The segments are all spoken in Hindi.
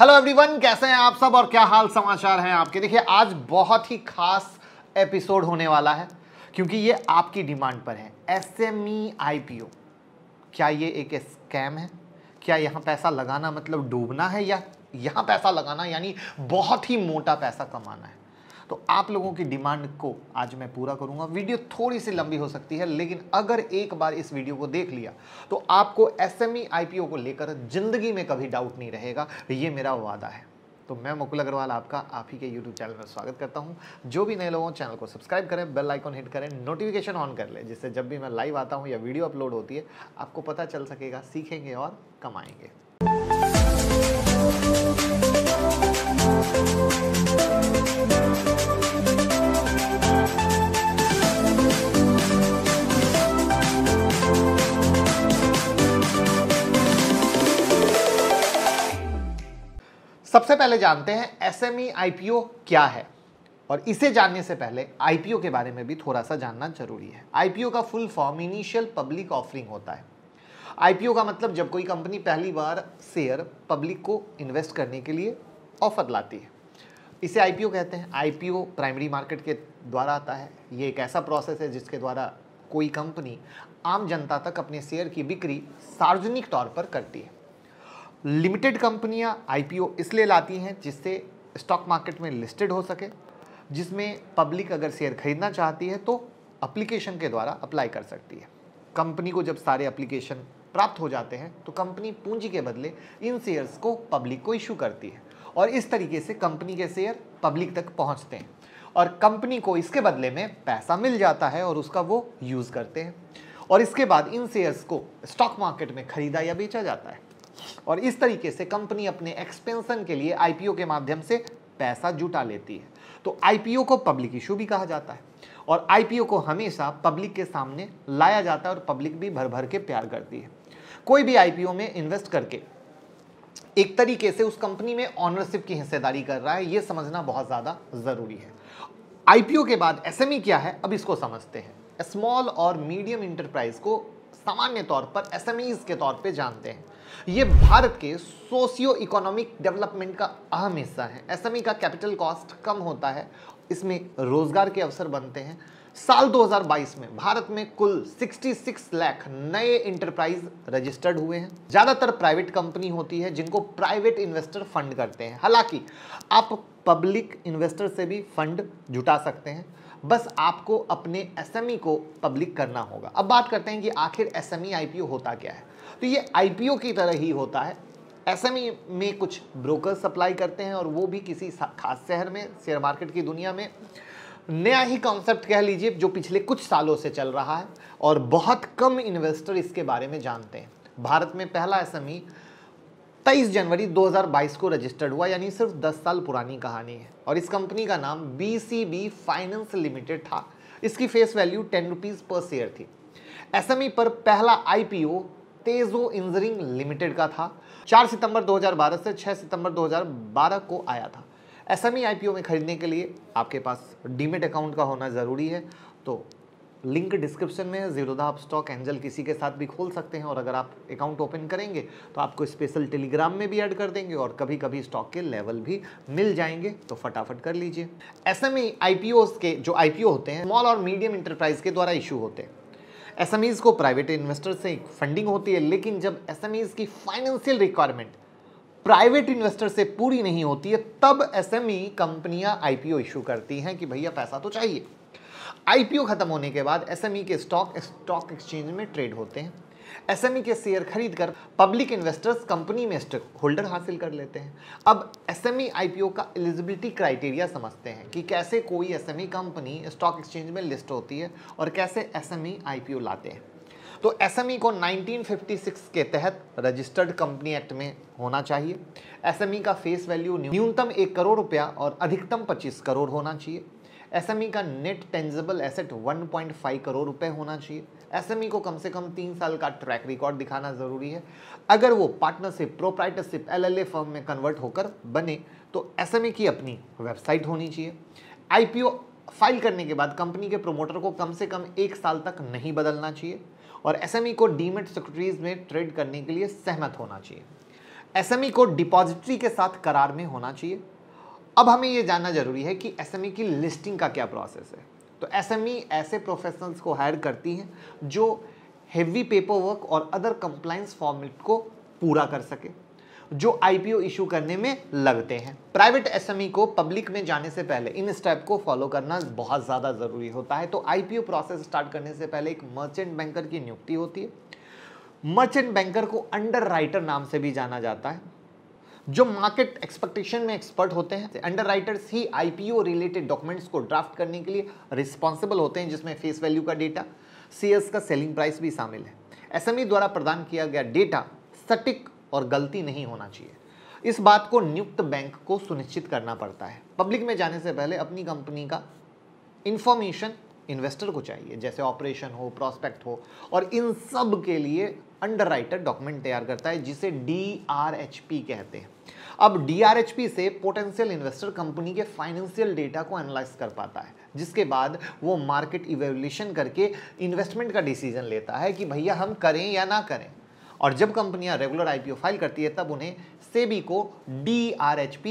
हेलो एवरीवन कैसे हैं आप सब और क्या हाल समाचार हैं आपके देखिए आज बहुत ही खास एपिसोड होने वाला है क्योंकि ये आपकी डिमांड पर है पी ओ e क्या ये एक स्कैम है क्या यहाँ पैसा लगाना मतलब डूबना है या यहाँ पैसा लगाना यानी बहुत ही मोटा पैसा कमाना है तो आप लोगों की डिमांड को आज मैं पूरा करूंगा वीडियो थोड़ी सी लंबी हो सकती है लेकिन अगर एक बार इस वीडियो को देख लिया तो आपको एस एम e, को लेकर जिंदगी में कभी डाउट नहीं रहेगा ये मेरा वादा है तो मैं मुकुल अग्रवाल आपका आप ही के यूट्यूब चैनल में स्वागत करता हूं जो भी नए लोग चैनल को सब्सक्राइब करें बेल आइकॉन हिट करें नोटिफिकेशन ऑन कर लें जिससे जब भी मैं लाइव आता हूं या वीडियो अपलोड होती है आपको पता चल सकेगा सीखेंगे और कमाएंगे सबसे पहले जानते हैं एस एम e, क्या है और इसे जानने से पहले आईपीओ के बारे में भी थोड़ा सा जानना जरूरी है आईपीओ का full form initial public offering होता है आईपीओ का मतलब जब कोई कंपनी पहली बार शेयर पब्लिक को इन्वेस्ट करने के लिए ऑफर लाती है इसे आईपीओ कहते हैं आईपीओ प्राइमरी मार्केट के द्वारा आता है ये एक ऐसा प्रोसेस है जिसके द्वारा कोई कंपनी आम जनता तक अपने शेयर की बिक्री सार्वजनिक तौर पर करती है लिमिटेड कंपनियां आईपीओ इसलिए लाती हैं जिससे स्टॉक मार्केट में लिस्टेड हो सके जिसमें पब्लिक अगर शेयर खरीदना चाहती है तो अप्लीकेशन के द्वारा अप्लाई कर सकती है कंपनी को जब सारे अप्लीकेशन प्राप्त हो जाते हैं तो कंपनी पूंजी के बदले इन शेयर्स को पब्लिक को इशू करती है और इस तरीके से कंपनी के शेयर पब्लिक तक पहुंचते हैं और कंपनी को इसके बदले में पैसा मिल जाता है और उसका वो यूज़ करते हैं और इसके बाद इन शेयर्स को स्टॉक मार्केट में खरीदा या बेचा जाता है और इस तरीके से कंपनी अपने एक्सपेंशन के लिए आईपीओ के माध्यम से पैसा जुटा लेती है तो आईपीओ को पब्लिक इशू भी कहा जाता है और आईपीओ को हमेशा पब्लिक के सामने लाया जाता है और पब्लिक भी भर भर के प्यार करती है कोई भी आईपीओ में इन्वेस्ट करके एक तरीके से उस कंपनी में ऑनरशिप की हिस्सेदारी कर रहा है यह समझना बहुत ज़्यादा ज़रूरी है आईपीओ के बाद एसएमई e क्या है अब इसको समझते हैं स्मॉल और मीडियम इंटरप्राइज को सामान्य तौर पर एसएमईज के तौर पे जानते हैं ये भारत के सोशियो इकोनॉमिक डेवलपमेंट का अहम हिस्सा है एसएमई e का कैपिटल कॉस्ट कम होता है इसमें रोजगार के अवसर बनते हैं साल 2022 में भारत में कुल 66 लाख नए इंटरप्राइज रजिस्टर्ड हुए हैं ज़्यादातर प्राइवेट कंपनी होती है जिनको प्राइवेट इन्वेस्टर फंड करते हैं हालांकि आप पब्लिक इन्वेस्टर से भी फंड जुटा सकते हैं बस आपको अपने एस e को पब्लिक करना होगा अब बात करते हैं कि आखिर एस एम e, होता क्या है तो ये आई की तरह ही होता है एस e में कुछ ब्रोकर सप्लाई करते हैं और वो भी किसी खास शहर में शेयर मार्केट की दुनिया में नया ही कॉन्सेप्ट कह लीजिए जो पिछले कुछ सालों से चल रहा है और बहुत कम इन्वेस्टर इसके बारे में जानते हैं भारत में पहला एस तेईस जनवरी 2022 को रजिस्टर्ड हुआ यानी सिर्फ 10 साल पुरानी कहानी है और इस कंपनी का नाम बी फाइनेंस लिमिटेड था इसकी face value ten rupees per share थी एसएमई e पर पहला आईपीओ तेजो इंजीनियरिंग लिमिटेड का था 4 सितंबर 2012 से 6 सितंबर 2012 को आया था एसएमई आईपीओ e में खरीदने के लिए आपके पास डीमेट अकाउंट e का होना ज़रूरी है तो लिंक डिस्क्रिप्शन में है जीरोधा आप स्टॉक एंजल किसी के साथ भी खोल सकते हैं और अगर आप अकाउंट ओपन करेंगे तो आपको स्पेशल टेलीग्राम में भी ऐड कर देंगे और कभी कभी स्टॉक के लेवल भी मिल जाएंगे तो फटाफट कर लीजिए एस एम e के जो आई होते हैं स्मॉल और मीडियम इंटरप्राइज के द्वारा इशू होते हैं एस को प्राइवेट इन्वेस्टर से फंडिंग होती है लेकिन जब एस की फाइनेंशियल रिक्वायरमेंट प्राइवेट इन्वेस्टर से पूरी नहीं होती है तब एसएमई कंपनियां आईपीओ इशू करती हैं कि भैया पैसा तो चाहिए आईपीओ खत्म होने के बाद एसएमई e के स्टॉक स्टॉक एक्सचेंज में ट्रेड होते हैं एसएमई e के शेयर खरीद कर पब्लिक इन्वेस्टर्स कंपनी में स्टेक होल्डर हासिल कर लेते हैं अब एसएमई आईपीओ e का एलिजिबिलिटी क्राइटेरिया समझते हैं कि कैसे कोई एसएमई कंपनी स्टॉक एक्सचेंज में लिस्ट होती है और कैसे एसएमई आईपीओ लाते हैं तो एसएमई को 1956 के तहत रजिस्टर्ड कंपनी एक्ट में होना चाहिए एसएमई का फेस वैल्यू न्यूनतम एक करोड़ रुपया और अधिकतम पच्चीस करोड़ होना चाहिए एसएमई e का नेट टेंजेबल एसेट 1.5 करोड़ रुपए होना चाहिए एसएमई e को कम से कम तीन साल का ट्रैक रिकॉर्ड दिखाना ज़रूरी है अगर वो पार्टनरशिप प्रोप्राइटरशिप एलएलए फर्म में कन्वर्ट होकर बने तो एसएमई e की अपनी वेबसाइट होनी चाहिए आईपीओ फाइल करने के बाद कंपनी के प्रोमोटर को कम से कम एक साल तक नहीं बदलना चाहिए और एसएमई को डीमेट सिक्योरिटीज़ में ट्रेड करने के लिए सहमत होना चाहिए एसएमई को डिपॉजिटरी के साथ करार में होना चाहिए अब हमें ये जानना जरूरी है कि एसएमई e की लिस्टिंग का क्या प्रोसेस है तो एसएमई e ऐसे प्रोफेशनल्स को हायर करती हैं जो हेवी पेपर वर्क और अदर कंप्लाइंस फॉर्मेट को पूरा कर सके जो आईपीओ इशू करने में लगते हैं प्राइवेट एसएमई e को पब्लिक में जाने से पहले इन स्टेप को फॉलो करना बहुत ज़्यादा ज़रूरी होता है तो आईपीओ प्रोसेस स्टार्ट करने से पहले एक मर्चेंट बैंकर की नियुक्ति होती है मर्चेंट बैंकर को अंडर नाम से भी जाना जाता है जो मार्केट एक्सपेक्टेशन में एक्सपर्ट होते हैं अंडर राइटर्स ही आईपीओ रिलेटेड डॉक्यूमेंट्स को ड्राफ्ट करने के लिए रिस्पॉन्सिबल होते हैं जिसमें फेस वैल्यू का डेटा शेयर्स का सेलिंग प्राइस भी शामिल है एसएमई e द्वारा प्रदान किया गया डेटा सटीक और गलती नहीं होना चाहिए इस बात को नियुक्त बैंक को सुनिश्चित करना पड़ता है पब्लिक में जाने से पहले अपनी कंपनी का इंफॉर्मेशन इन्वेस्टर को चाहिए जैसे ऑपरेशन हो प्रॉस्पेक्ट हो और इन सब के लिए अंडर डॉक्यूमेंट तैयार करता है जिसे डी कहते हैं अब डी से पोटेंशियल इन्वेस्टर कंपनी के फाइनेंशियल डेटा को एनालाइज कर पाता है जिसके बाद वो मार्केट इवेल्यूशन करके इन्वेस्टमेंट का डिसीजन लेता है कि भैया हम करें या ना करें और जब कंपनियां रेगुलर आईपीओ फाइल करती है तब उन्हें सेबी को डी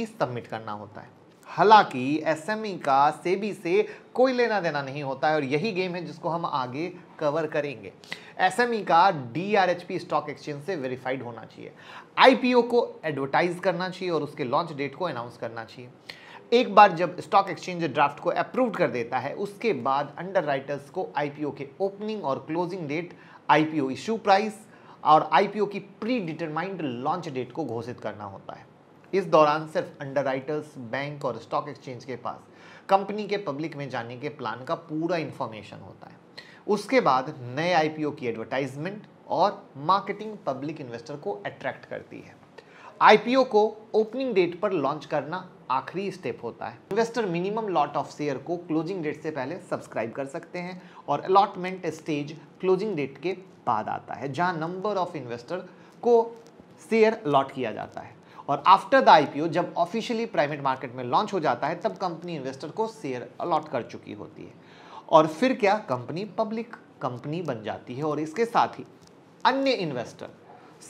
सबमिट करना होता है हालांकि एसएमई e का सेबी से कोई लेना देना नहीं होता है और यही गेम है जिसको हम आगे कवर करेंगे एसएमई e का डीआरएचपी स्टॉक एक्सचेंज से वेरीफाइड होना चाहिए आईपीओ को एडवर्टाइज करना चाहिए और उसके लॉन्च डेट को अनाउंस करना चाहिए एक बार जब स्टॉक एक्सचेंज ड्राफ्ट को अप्रूव कर देता है उसके बाद अंडर को आईपीओ के ओपनिंग और closing date IPO issue price और आईपीओ की प्री डिटरमाइंड लॉन्च डेट को घोषित करना होता है इस दौरान सिर्फ अंडरराइटर्स बैंक और स्टॉक एक्सचेंज के पास कंपनी के पब्लिक में जाने के प्लान का पूरा इन्फॉर्मेशन होता है उसके बाद नए आईपीओ की एडवर्टाइजमेंट और मार्केटिंग पब्लिक इन्वेस्टर को अट्रैक्ट करती है आईपीओ को ओपनिंग डेट पर लॉन्च करना आखिरी स्टेप होता है investor minimum lot of share को क्लोजिंग डेट से पहले सब्सक्राइब कर सकते हैं और अलॉटमेंट स्टेज क्लोजिंग डेट के बाद आता है जहां नंबर ऑफ इन्वेस्टर को शेयर अलॉट किया जाता है और आफ्टर द आईपीओ जब ऑफिशियली प्राइवेट मार्केट में लॉन्च हो जाता है तब कंपनी इन्वेस्टर को शेयर अलॉट कर चुकी होती है और फिर क्या कंपनी पब्लिक कंपनी बन जाती है और इसके साथ ही अन्य इन्वेस्टर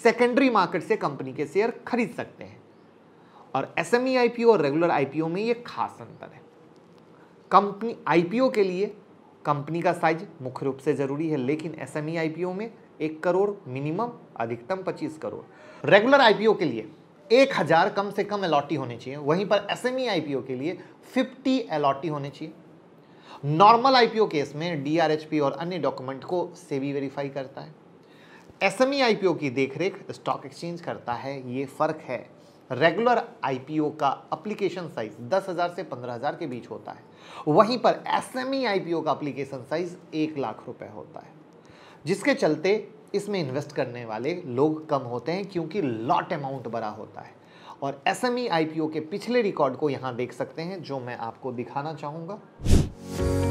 सेकेंडरी मार्केट से कंपनी के शेयर खरीद सकते हैं और एस एम e और रेगुलर आई में ये खास अंतर है कंपनी आई के लिए कंपनी का साइज मुख्य रूप से ज़रूरी है लेकिन एस एम e में एक करोड़ मिनिमम अधिकतम पच्चीस करोड़ रेगुलर आईपीओ के लिए एक हज़ार कम से कम अलॉटी होने चाहिए वहीं पर एस एम e के लिए फिफ्टी अलॉटी होने चाहिए नॉर्मल आईपीओ केस में डीआरएचपी और अन्य डॉक्यूमेंट को सेवी वेरीफाई करता है एस आईपीओ e की देखरेख स्टॉक एक्सचेंज करता है ये फ़र्क है रेगुलर आईपीओ का अप्लीकेशन साइज दस हजार से पंद्रह हजार के बीच होता है वहीं पर एस आईपीओ e का अप्लीकेशन साइज एक लाख रुपए होता है जिसके चलते इसमें इन्वेस्ट करने वाले लोग कम होते हैं क्योंकि लॉट अमाउंट बड़ा होता है और एस एम e के पिछले रिकॉर्ड को यहाँ देख सकते हैं जो मैं आपको दिखाना चाहूँगा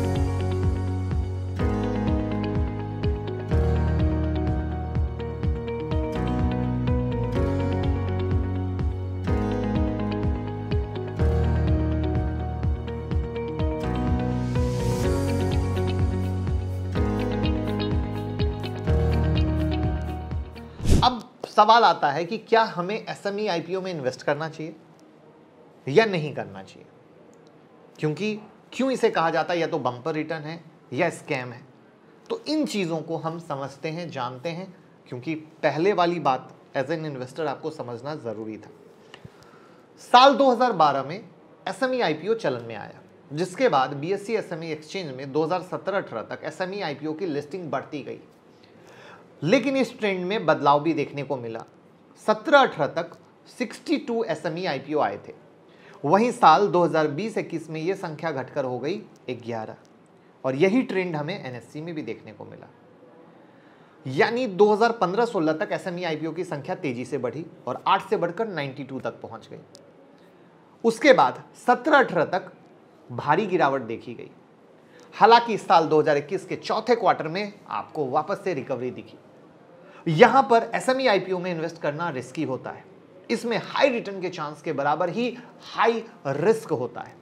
सवाल आता है कि क्या हमें एस एम e में इन्वेस्ट करना चाहिए या नहीं करना चाहिए क्योंकि क्यों इसे कहा जाता है या तो बम्पर रिटर्न है या स्कैम है तो इन चीज़ों को हम समझते हैं जानते हैं क्योंकि पहले वाली बात एज एन इन्वेस्टर आपको समझना ज़रूरी था साल 2012 में एस एम e चलन में आया जिसके बाद बी एस एक्सचेंज में 2017-18 तक एस एम e की लिस्टिंग बढ़ती गई लेकिन इस ट्रेंड में बदलाव भी देखने को मिला सत्रह अठारह तक 62 टू एस एम e आए थे वहीं साल 2020-21 में ये संख्या घटकर हो गई 11 और यही ट्रेंड हमें एन में भी देखने को मिला यानी 2015-16 तक एस एम e की संख्या तेजी से बढ़ी और 8 से बढ़कर 92 तक पहुंच गई उसके बाद 17-18 तक भारी गिरावट देखी गई हालांकि इस साल 2021 के चौथे क्वार्टर में आपको वापस से रिकवरी दिखी यहां पर एसएमई आईपीओ e में इन्वेस्ट करना रिस्की होता है इसमें हाई रिटर्न के चांस के बराबर ही हाई रिस्क होता है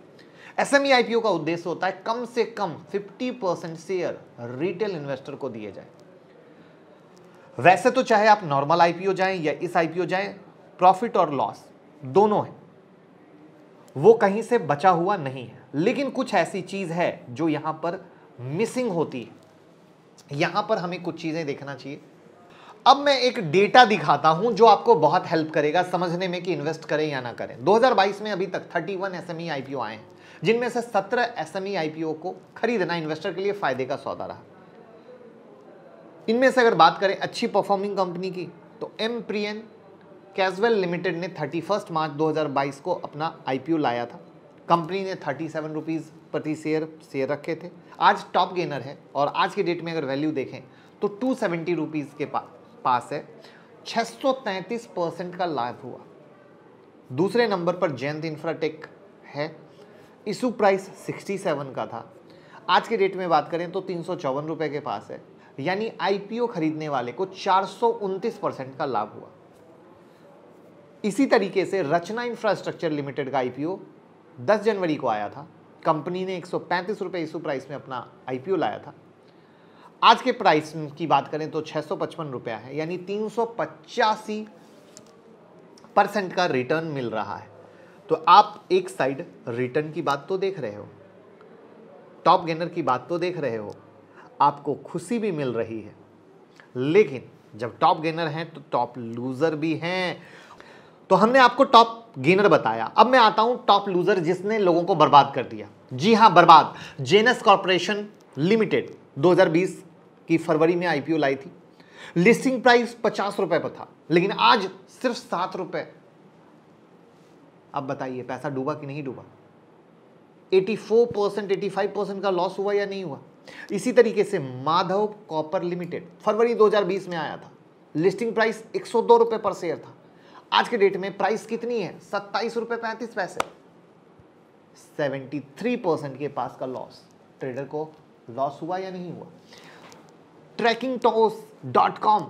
एसएमई आईपीओ e का उद्देश्य होता है कम से कम 50 परसेंट शेयर रिटेल इन्वेस्टर को दिए जाए वैसे तो चाहे आप नॉर्मल आईपीओ जाएं या इस आईपीओ जाएं प्रॉफिट और लॉस दोनों है वो कहीं से बचा हुआ नहीं है लेकिन कुछ ऐसी चीज है जो यहां पर मिसिंग होती है यहां पर हमें कुछ चीजें देखना चाहिए अब मैं एक डेटा दिखाता हूं जो आपको बहुत हेल्प करेगा समझने में कि इन्वेस्ट करें या ना करें 2022 में अभी तक 31 एस आईपीओ आए हैं जिनमें से 17 एस आईपीओ को खरीदना इन्वेस्टर के लिए फायदे का सौदा रहा इनमें से अगर बात करें अच्छी परफॉर्मिंग कंपनी की तो एम प्रियन कैजल लिमिटेड ने थर्टी मार्च दो को अपना आईपीओ लाया था कंपनी ने थर्टी सेवन रुपीज़ प्रति शेयर शेयर रखे थे आज टॉप गेनर है और आज के डेट में अगर वैल्यू देखें तो टू सेवेंटी रुपीज़ के पास पास है 633 परसेंट का लाभ हुआ दूसरे नंबर पर जैन इंफ्राटेक है इशू प्राइस 67 का था आज के डेट में बात करें तो तीन रुपए के पास है यानी आईपीओ खरीदने वाले को चार परसेंट का लाभ हुआ इसी तरीके से रचना इंफ्रास्ट्रक्चर लिमिटेड का आईपीओ 10 जनवरी को आया था कंपनी ने एक सौ पैंतीस इशू प्राइस में अपना आईपीओ लाया था आज के प्राइस की बात करें तो छः सौ पचपन रुपया है यानी तीन सौ पचासी परसेंट का रिटर्न मिल रहा है तो आप एक साइड रिटर्न की बात तो देख रहे हो टॉप गेनर की बात तो देख रहे हो आपको खुशी भी मिल रही है लेकिन जब टॉप गेनर हैं तो टॉप लूज़र भी हैं तो हमने आपको टॉप गेनर बताया अब मैं आता हूं टॉप लूज़र जिसने लोगों को बर्बाद कर दिया जी हां बर्बाद जेनस कॉरपोरेशन लिमिटेड 2020 कि फरवरी में आईपीओ लाई थी लिस्टिंग प्राइस पचास रुपए पर था लेकिन आज सिर्फ सात रुपए अब बताइए पैसा डूबा कि नहीं डूबा 84 परसेंट एटी परसेंट का लॉस हुआ या नहीं हुआ इसी तरीके से माधव कॉपर लिमिटेड फरवरी 2020 में आया था लिस्टिंग प्राइस एक रुपए पर शेयर था आज के डेट में प्राइस कितनी है सत्ताईस रुपए पैंतीस पैसे सेवेंटी के पास का लॉस ट्रेडर को लॉस हुआ या नहीं हुआ ट्रैकिंग टॉस डॉट कॉम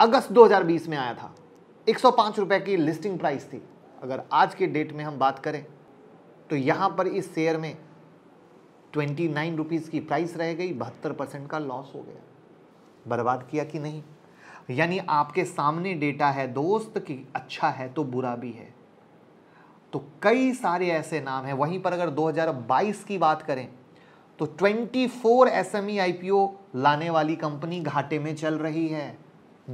अगस्त 2020 में आया था एक सौ की लिस्टिंग प्राइस थी अगर आज के डेट में हम बात करें तो यहाँ पर इस शेयर में ट्वेंटी नाइन रुपीज़ की प्राइस रह गई बहत्तर परसेंट का लॉस हो गया बर्बाद किया कि नहीं यानी आपके सामने डेटा है दोस्त कि अच्छा है तो बुरा भी है तो कई सारे ऐसे नाम हैं वहीं पर अगर 2022 की बात करें तो 24 एसएमई आईपीओ लाने वाली कंपनी घाटे में चल रही है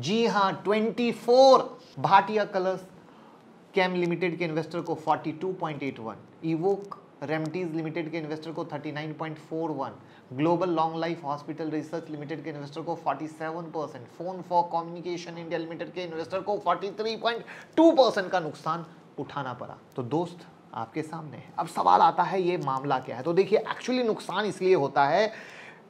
जी हां 24 भाटिया कलर्स कैम लिमिटेड के इन्वेस्टर को 42.81 इवोक रेमटीज लिमिटेड के इन्वेस्टर को 39.41 global long life hospital research limited के इन्वेस्टर को 47 percent phone four communication India limited के इन्वेस्टर को 43.2 परसेंट का नुकसान उठाना पड़ा तो दोस्त आपके सामने है अब सवाल आता है ये मामला क्या है तो देखिए एक्चुअली नुकसान इसलिए होता है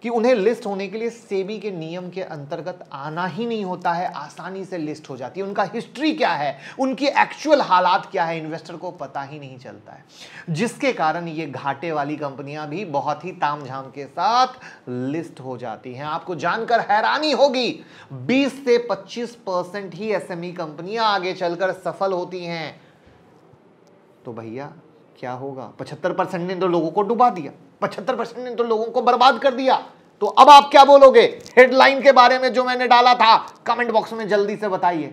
कि उन्हें लिस्ट होने के लिए सेबी के नियम के अंतर्गत आना ही नहीं होता है आसानी से लिस्ट हो जाती है उनका हिस्ट्री क्या है उनकी एक्चुअल हालात क्या है इन्वेस्टर को पता ही नहीं चलता है जिसके कारण ये घाटे वाली कंपनियां भी बहुत ही तामझाम के साथ लिस्ट हो जाती हैं आपको जानकर हैरानी होगी 20 से 25 परसेंट ही एस e कंपनियां आगे चलकर सफल होती हैं तो भैया क्या होगा पचहत्तर परसेंट ने तो लोगों को डुबा दिया पचहत्तर परसेंट ने तो लोगों को बर्बाद कर दिया तो अब आप क्या बोलोगे हेडलाइन के बारे में जो मैंने डाला था कमेंट बॉक्स में जल्दी से बताइए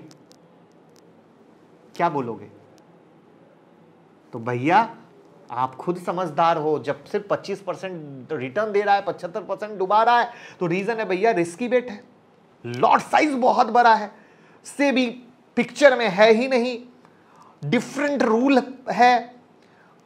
क्या बोलोगे तो भैया आप खुद समझदार हो जब सिर्फ पच्चीस परसेंट रिटर्न दे रहा है पचहत्तर परसेंट डुबा रहा है तो रीजन है भैया रिस्की बेट है लॉट साइज बहुत बड़ा है से भी पिक्चर में है ही नहीं डिफरेंट रूल है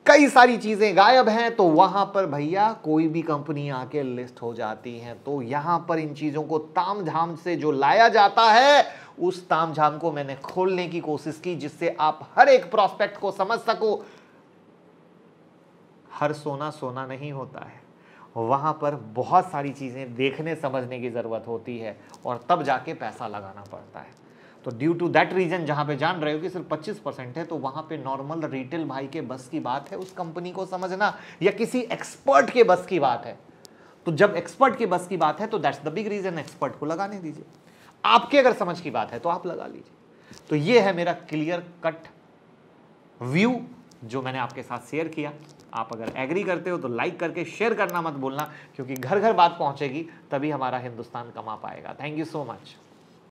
कई सारी चीज़ें गायब हैं तो वहां पर भैया कोई भी कंपनी आके लिस्ट हो जाती हैं तो यहां पर इन चीज़ों को ताम झाम से जो लाया जाता है उस ताम झाम को मैंने खोलने की कोशिश की जिससे आप हर एक प्रॉस्पेक्ट को समझ सको हर सोना सोना नहीं होता है वहां पर बहुत सारी चीज़ें देखने समझने की ज़रूरत होती है और तब जाके पैसा लगाना पड़ता है तो ड्यू टू दैट रीजन जहां पे जान रहे हो कि सिर्फ 25 परसेंट है तो वहां पे नॉर्मल रिटेल भाई के बस की बात है उस कंपनी को समझना या किसी एक्सपर्ट के बस की बात है तो जब एक्सपर्ट के बस की बात है तो that's the big reason expert को लगाने दीजिए आपके अगर समझ की बात है तो आप लगा लीजिए तो ये है मेरा क्लियर कट व्यू जो मैंने आपके साथ शेयर किया आप अगर एग्री करते हो तो लाइक करके शेयर करना मत बोलना क्योंकि घर घर बात पहुंचेगी तभी हमारा हिंदुस्तान कमा पाएगा थैंक यू सो मच